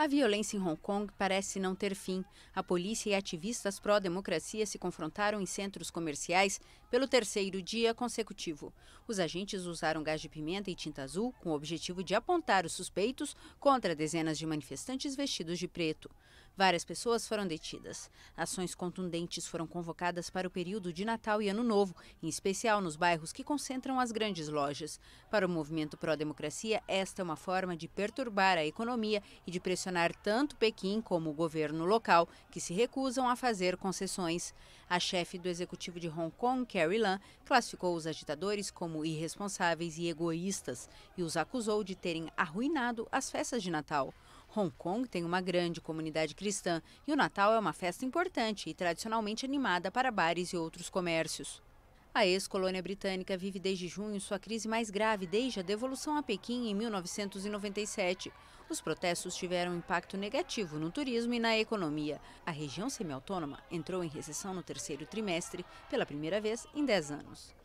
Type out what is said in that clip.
A violência em Hong Kong parece não ter fim. A polícia e ativistas pró-democracia se confrontaram em centros comerciais pelo terceiro dia consecutivo. Os agentes usaram gás de pimenta e tinta azul com o objetivo de apontar os suspeitos contra dezenas de manifestantes vestidos de preto. Várias pessoas foram detidas. Ações contundentes foram convocadas para o período de Natal e Ano Novo, em especial nos bairros que concentram as grandes lojas. Para o movimento pró-democracia, esta é uma forma de perturbar a economia e de pressionar tanto Pequim como o governo local, que se recusam a fazer concessões. A chefe do executivo de Hong Kong, Carrie Lam, classificou os agitadores como irresponsáveis e egoístas e os acusou de terem arruinado as festas de Natal. Hong Kong tem uma grande comunidade cristã e o Natal é uma festa importante e tradicionalmente animada para bares e outros comércios. A ex-colônia britânica vive desde junho sua crise mais grave desde a devolução a Pequim em 1997. Os protestos tiveram impacto negativo no turismo e na economia. A região semi-autônoma entrou em recessão no terceiro trimestre, pela primeira vez em 10 anos.